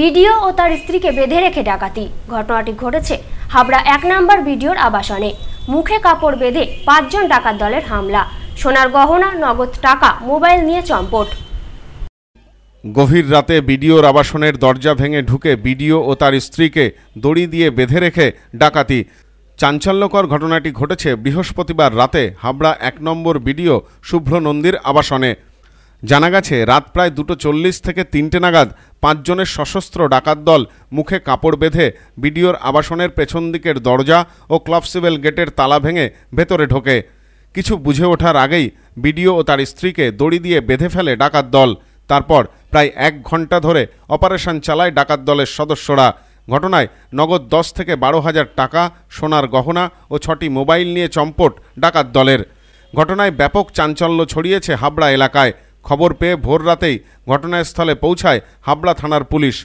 BDO ও তার স্ত্রীকে বেঁধে রেখে ডাকাতি ঘটনাটি ঘটেছে হাবড়া এক নম্বর বিডিওর আবাসনে মুখে কাপড় বেঁধে পাঁচজন ডাকাত দলের হামলা সোনার গহনা নগদ টাকা মোবাইল নিয়ে চম্পট গভীর রাতে বিডিওর আবাসনের দরজা ভেঙে ঢুকে বিডিও ও তার স্ত্রীকে দড়ি দিয়ে বেঁধে রেখে ডাকাতি চাঞ্চল্যকর ঘটনাটি ঘটেছে বৃহস্পতিবার রাতে হাবড়া এক নম্বর বিডিও শুভ্র নন্দীর আবাসনে জানা গেছে রাত প্রায় দুটো চল্লিশ থেকে তিনটে নাগাদ পাঁচজনের সশস্ত্র ডাকাত দল মুখে কাপড় বেঁধে বিডিওর আবাসনের পেছন দিকের দরজা ও ক্লবসিবেল গেটের তালা ভেঙে ভেতরে ঢোকে কিছু বুঝে ওঠার আগেই বিডিও ও তার স্ত্রীকে দড়ি দিয়ে বেঁধে ফেলে ডাকাত দল তারপর প্রায় এক ঘন্টা ধরে অপারেশন চালায় ডাকাত দলের সদস্যরা ঘটনায় নগদ দশ থেকে বারো হাজার টাকা সোনার গহনা ও ছটি মোবাইল নিয়ে চম্পট ডাকাত দলের ঘটনায় ব্যাপক চাঞ্চল্য ছড়িয়েছে হাবড়া এলাকায় খবর পেয়ে ভোর রাতেই ঘটনাস্থলে পৌঁছায় হাবড়া থানার পুলিশ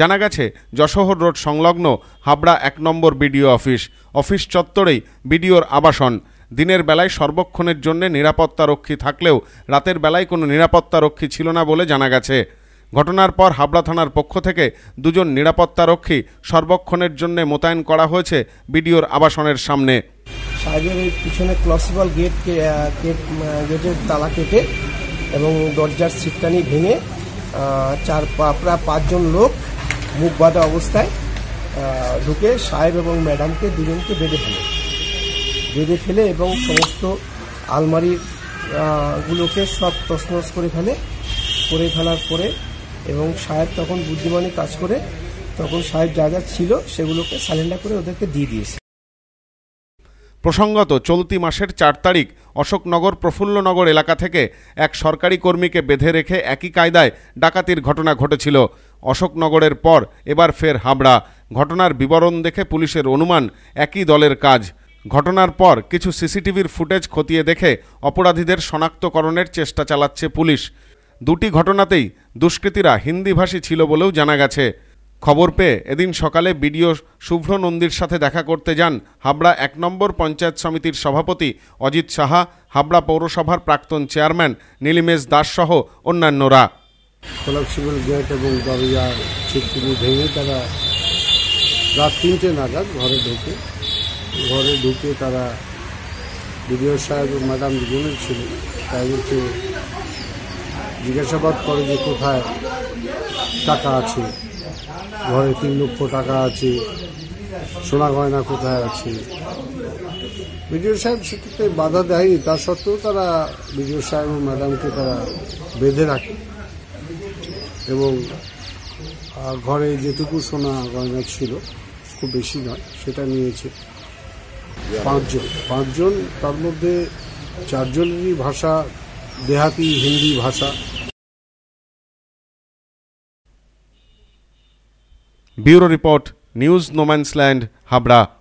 জানা গেছে যশোহর রোড সংলগ্ন হাবড়া এক নম্বর বিডিও অফিস অফিস চত্বরেই বিডিওর আবাসন দিনের বেলায় সর্বক্ষণের জন্য নিরাপত্তারক্ষী থাকলেও রাতের বেলায় কোনো নিরাপত্তারক্ষী ছিল না বলে জানা গেছে ঘটনার পর হাবড়া থানার পক্ষ থেকে দুজন নিরাপত্তারক্ষী সর্বক্ষণের জন্য মোতায়েন করা হয়েছে বিডিওর আবাসনের সামনে সাহেবের পিছনে ক্লসিবল গেট গেটের তালা কেটে এবং দরজার ছিটকানি ভেঙে চার প্রায় পাঁচজন লোক মুখ বাঁধা অবস্থায় ঢুকে সাহেব এবং ম্যাডামকে দুজনকে বেঁধে ফেলে বেঁধে ফেলে এবং সমস্ত আলমারির গুলোকে সব তসনস করে ফেলে করে ফেলার পরে এবং সাহেব তখন বুদ্ধিমানের কাজ করে তখন সাহেব যা যা ছিল সেগুলোকে সারেন্ডার করে ওদেরকে দিয়ে দিয়েছে প্রসঙ্গত চলতি মাসের চার তারিখ অশোকনগর প্রফুল্লনগর এলাকা থেকে এক সরকারি কর্মীকে বেঁধে রেখে একই কায়দায় ডাকাতির ঘটনা ঘটেছিল অশোকনগরের পর এবার ফের হাবড়া ঘটনার বিবরণ দেখে পুলিশের অনুমান একই দলের কাজ ঘটনার পর কিছু সিসিটিভির ফুটেজ খতিয়ে দেখে অপরাধীদের শনাক্তকরণের চেষ্টা চালাচ্ছে পুলিশ দুটি ঘটনাতেই দুষ্কৃতীরা হিন্দিভাষী ছিল বলেও জানা গেছে খবর পেয়ে এদিন সকালে বিডিও শুভ্র নন্দীর সাথে দেখা করতে যান হাবড়া এক নম্বর পঞ্চায়েত সমিতির সভাপতি অজিত সাহা হাবড়া পৌরসভার প্রাক্তন চেয়ারম্যান নীলিমেশ দাসসহ অন্যান্যরা কলাপসিবল গেট এবং দরজা ছিটকিনি ভেঙে তারা রাত তিনটে নাগাদ ঘরে ঢুকে ঘরে ঢুকে তারা বিডিও সাহেব ম্যাডাম দুজনের ছিল তাদেরকে জিজ্ঞাসাবাদ করে যে কোথায় টাকা আছে ঘরে তিন লক্ষ টাকা আছে সোনা গয়না কোথায় আছে বিডিও সাহেব সেটাতে বাধা দেয়নি তা সত্ত্বেও তারা বিডিও সাহেব ও ম্যাডামকে তারা বেঁধে রাখে এবং ঘরে যেটুকু সোনা গয়না ছিল খুব বেশি নয় সেটা নিয়েছে পাঁচজন পাঁচজন তার মধ্যে চারজনেরই ভাষা দেহাতি হিন্দি ভাষা Bureau Report, News No Man's Land, Habra,